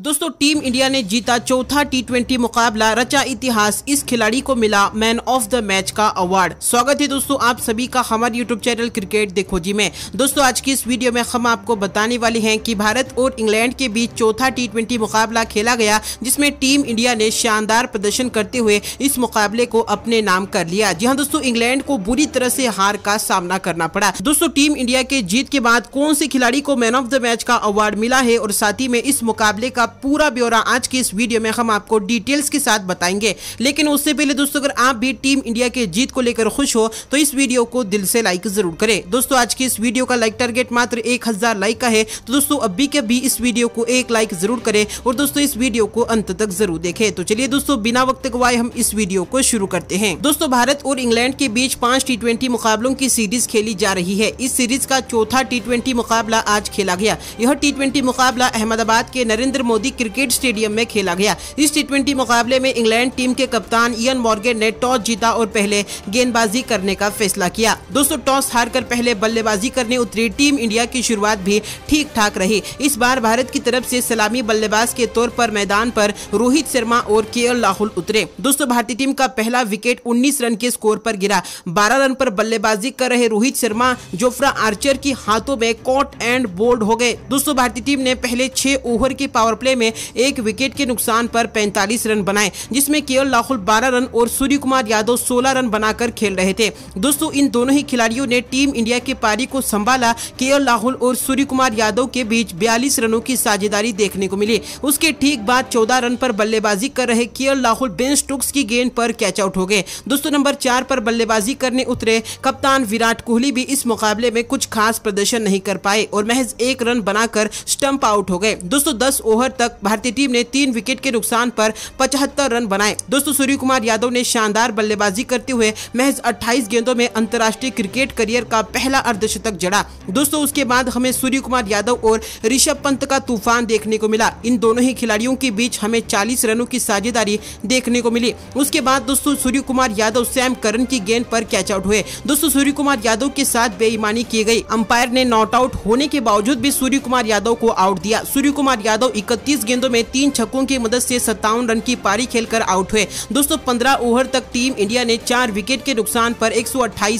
दोस्तों team India ने जीता चौथा टी मुकाबला रचा इतिहास इस खिलाड़ी को मिला मैन ऑफ द मैच का अवार्ड स्वागत है दोस्तों आप सभी का हमारे यूट्यूब चैनल क्रिकेट देखो जी में दोस्तों आज की इस वीडियो में हम आपको बताने वाले हैं कि भारत और इंग्लैंड के बीच चौथा टी मुकाबला खेला गया जिसमे टीम इंडिया ने शानदार प्रदर्शन करते हुए इस मुकाबले को अपने नाम कर लिया जी हाँ दोस्तों इंग्लैंड को बुरी तरह से हार का सामना करना पड़ा दोस्तों टीम इंडिया के जीत के बाद कौन से खिलाड़ी को मैन ऑफ द मैच का अवार्ड मिला है और साथ ही में इस मुकाबले का का पूरा ब्यौरा आज की इस वीडियो में हम आपको डिटेल्स के साथ बताएंगे लेकिन उससे पहले दोस्तों अगर आप भी टीम इंडिया के जीत को लेकर खुश हो तो इस वीडियो को दिल से लाइक जरूर करें दोस्तों आज की इस वीडियो का लाइक टारगेट मात्र एक लाइक का है तो दोस्तों अभी के भी इस वीडियो को एक लाइक जरूर करे और दोस्तों इस वीडियो को अंत तक जरूर देखे तो चलिए दोस्तों बिना वक्त गवाए हम इस वीडियो को शुरू करते हैं दोस्तों भारत और इंग्लैंड के बीच पांच टी मुकाबलों की सीरीज खेली जा रही है इस सीरीज का चौथा टी मुकाबला आज खेला गया यह टी मुकाबला अहमदाबाद के नरेंद्र मोदी क्रिकेट स्टेडियम में खेला गया इस टी मुकाबले में इंग्लैंड टीम के कप्तान इन मॉर्गे ने टॉस जीता और पहले गेंदबाजी करने का फैसला किया दोस्तों टॉस हार कर पहले बल्लेबाजी करने उतरी टीम इंडिया की शुरुआत भी ठीक ठाक रही इस बार भारत की तरफ से सलामी बल्लेबाज के तौर पर मैदान पर रोहित शर्मा और के राहुल उतरे दोस्तों भारतीय टीम का पहला विकेट 19 रन के स्कोर पर गिरा 12 रन पर बल्लेबाजी कर रहे रोहित शर्मा जोफ्रा आर्चर की हाथों में कॉट एंड बोल्ड हो गए दोस्तों भारतीय टीम ने पहले छह ओवर के पावर मुकाबले में एक विकेट के नुकसान पर 45 रन बनाए जिसमें केवल राहुल 12 रन और सूर्य कुमार यादव 16 रन बनाकर खेल रहे थे दोस्तों इन दोनों ही खिलाड़ियों ने टीम इंडिया के पारी को संभाला केएल राहुल और सूर्य कुमार यादव के बीच बयालीस रनों की साझेदारी देखने को मिली उसके ठीक बाद चौदह रन पर बल्लेबाजी कर रहे केएल राहुल बेन स्टोक्स की गेंद पर कैच आउट हो गए दोस्तों नंबर चार पर बल्लेबाजी करने उतरे कप्तान विराट कोहली भी इस मुकाबले में कुछ खास प्रदर्शन नहीं कर पाए और महज एक रन बनाकर स्टंप आउट हो गए दोस्तों दस ओवर तक भारतीय टीम ने तीन विकेट के नुकसान पर पचहत्तर रन बनाए दोस्तों सूर्य कुमार यादव ने शानदार बल्लेबाजी करते हुए महज 28 गेंदों में अंतर्राष्ट्रीय क्रिकेट करियर का पहला अर्धशतक जड़ा दोस्तों उसके बाद हमें सूर्य कुमार यादव और ऋषभ पंत का तूफान देखने को मिला इन दोनों ही खिलाड़ियों के बीच हमें चालीस रनों की साझेदारी देखने को मिली उसके बाद दोस्तों Suryakumar Yadav Sam Curran की गेंद पर कैच आउट हुए दोस्तों सूर्य कुमार यादव के साथ बेईमानी की गई अंपायर ने नॉट आउट होने के बावजूद भी सूर्य कुमार यादव को आउट दिया सूर्य कुमार यादव इकतीस छत्तीस गेंदों में तीन छक्कों की मदद से सत्तावन रन की पारी खेलकर आउट हुए दोस्तों पंद्रह ओवर तक टीम इंडिया ने चार विकेट के नुकसान पर एक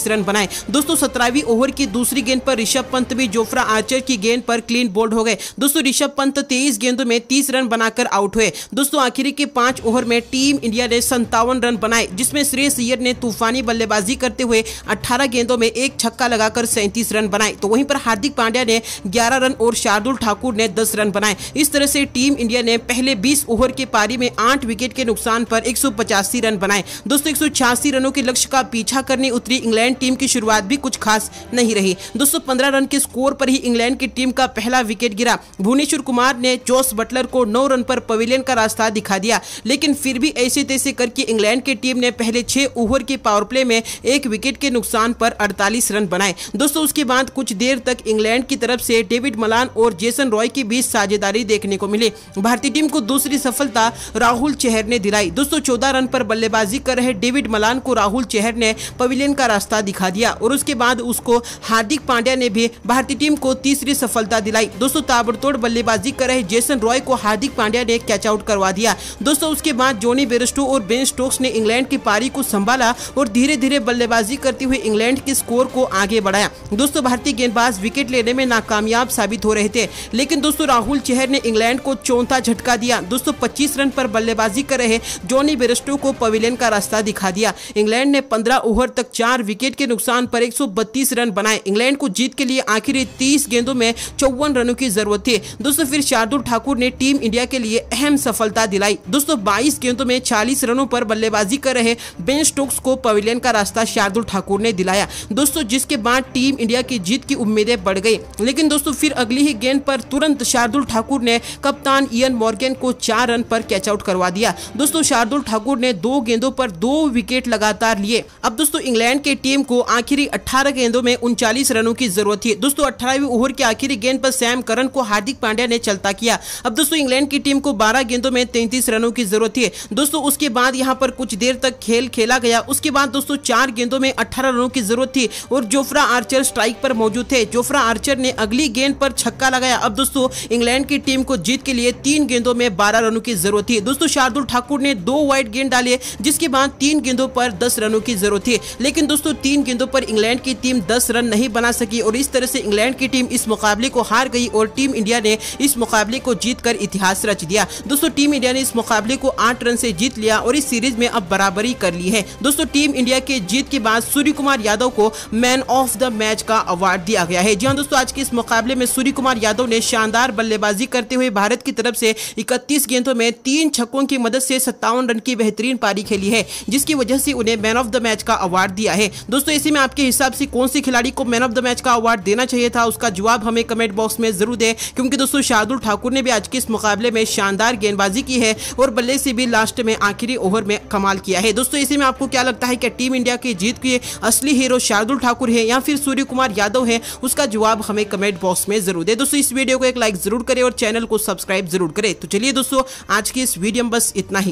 रन बनाए दोस्तों सत्रहवीं ओवर की दूसरी गेंद पर ऋषभ पंत भी जोफ्रा आर्चर की गेंद पर क्लीन बोल्ड हो गए दोस्तों ऋषभ पंत तेईस गेंदों में तीस रन बनाकर आउट हुए दोस्तों आखिरी के पांच ओवर में टीम इंडिया ने संतावन रन बनाए जिसमें श्रेयस अय्यर ने तूफानी बल्लेबाजी करते हुए अठारह गेंदों में एक छक्का लगाकर सैंतीस रन बनाए तो वहीं पर हार्दिक पांड्या ने ग्यारह रन और शार्दुल ठाकुर ने दस रन बनाए इस तरह से टीम इंडिया ने पहले 20 ओवर के पारी में 8 विकेट के नुकसान पर एक रन बनाए दोस्तों एक रनों के लक्ष्य का पीछा करने उतरी इंग्लैंड टीम की शुरुआत भी कुछ खास नहीं रही दोस्तों पंद्रह रन के स्कोर पर ही इंग्लैंड की टीम का पहला विकेट गिरा भुवनेश्वर कुमार ने जोस बटलर को नौ रन पर पवेलियन का रास्ता दिखा दिया लेकिन फिर भी ऐसे तैसे करके इंग्लैंड की टीम ने पहले छह ओवर के पावर प्ले में एक विकेट के नुकसान पर अड़तालीस रन बनाए दोस्तों उसके बाद कुछ देर तक इंग्लैंड की तरफ से डेविड मलान और जेसन रॉय के बीच साझेदारी देखने को मिली मिले भारतीय टीम को दूसरी सफलता राहुल चेहर ने दिलाई दोस्तों चौदह रन पर बल्लेबाजी कर रहे डेविड मलान को राहुल चेहर ने पवेलियन का रास्ता दिखा दिया और उसके बाद उसको हार्दिक पांड्या ने भी भारतीय टीम को तीसरी सफलता दिलाई दोस्तों ताबड़तोड़ बल्लेबाजी कर रहे जेसन रॉय को हार्दिक पांड्या ने कैच आउट करवा दिया दोस्तों उसके बाद जोनी बेरिस्टो और बेन स्टोक्स ने इंग्लैंड की पारी को संभाला और धीरे धीरे बल्लेबाजी करते हुए इंग्लैंड के स्कोर को आगे बढ़ाया दोस्तों भारतीय गेंदबाज विकेट लेने में नाकामयाब साबित हो रहे थे लेकिन दोस्तों राहुल चेहर ने इंग्लैंड को चौथा झटका दिया दोस्तों पच्चीस रन पर बल्लेबाजी कर रहे जॉनी बेरस्टो को पवेलियन का रास्ता दिखा दिया इंग्लैंड ने 15 ओवर तक चार विकेट के नुकसान पर 132 रन बनाए इंग्लैंड को जीत के लिए आखिरी 30 गेंदों में चौवन रनों की जरूरत थी दोस्तों फिर शार्दुल ठाकुर ने टीम इंडिया के लिए अहम सफलता दिलाई दोस्तों बाईस गेंदों में चालीस रनों पर बल्लेबाजी कर रहे बेन स्टोक्स को पवेलियन का रास्ता शार्दुल ठाकुर ने दिलाया दोस्तों जिसके बाद टीम इंडिया की जीत की उम्मीदें बढ़ गई लेकिन दोस्तों फिर अगली ही गेंद पर तुरंत शार्दुल ठाकुर ने कम कप्तान इयन मॉर्गन को चार रन पर कैच आउट करवा दिया दोस्तों शार्दुल ठाकुर ने दो गेंदों पर दो विकेट लगातार लिए अब दोस्तों इंग्लैंड की टीम को आखिरी अठारह गेंदों में उनचालीस रनों की जरूरत थी दोस्तों अठारहवीं ओवर के आखिरी गेंद पर सैम करन को हार्दिक पांड्या ने चलता किया अब दोस्तों इंग्लैंड की टीम को बारह गेंदों में तैतीस रनों की जरूरत थी दोस्तों उसके बाद यहाँ पर कुछ देर तक खेल खेला गया उसके बाद दोस्तों चार गेंदों में अठारह रनों की जरूरत थी और जोफ्रा आर्चर स्ट्राइक पर मौजूद थे जोफ्रा आर्चर ने अगली गेंद पर छक्का लगाया अब दोस्तों इंग्लैंड की टीम को जीत जीत के लिए तीन गेंदों में बारह रनों की जरूरत थी दोस्तों शार्दुल ठाकुर ने दो वाइड गेंद डाले जिसके बाद तीन गेंदों पर दस रनों की जरूरत थी लेकिन दोस्तों तीन गेंदों पर इंग्लैंड की टीम दस रन नहीं बना सकी और इस तरह से इंग्लैंड की टीम इस मुकाबले को हार गई और टीम इंडिया ने इस मुकाबले को जीत इतिहास रच दिया दोस्तों टीम इंडिया ने इस मुकाबले को आठ रन से जीत लिया और इस सीरीज में अब बराबरी कर ली है दोस्तों टीम इंडिया के जीत के बाद सूर्य कुमार यादव को मैन ऑफ द मैच का अवार्ड दिया गया है जी हाँ दोस्तों आज के इस मुकाबले में सूर्य कुमार यादव ने शानदार बल्लेबाजी करते हुए भारत भारत की तरफ से इकतीस गेंदों में तीन छक्कों की मदद से सत्तावन रन की बेहतरीन पारी खेली है जिसकी वजह से उन्हें मैन ऑफ द मैच का अवार्ड दिया है दोस्तों इसी में आपके हिसाब से कौन से खिलाड़ी को मैन ऑफ द मैच का अवार्ड देना चाहिए था उसका जवाब हमें कमेंट बॉक्स में जरूर दें क्योंकि दोस्तों शार्दुल ठाकुर ने भी आज के इस मुकाबले में शानदार गेंदबाजी की है और बल्ले से भी लास्ट में आखिरी ओवर में कमाल किया है दोस्तों इसी में आपको क्या लगता है कि टीम इंडिया की जीत के असली हीरो शार्दुल ठाकुर है या फिर सूर्य कुमार यादव है उसका जवाब हमें कमेंट बॉक्स में जरूर दे दोस्तों इस वीडियो को एक लाइक जरूर करें और चैनल को सब्सक्राइब सब्सक्राइब जरूर करें तो चलिए दोस्तों आज की इस वीडियो में बस इतना ही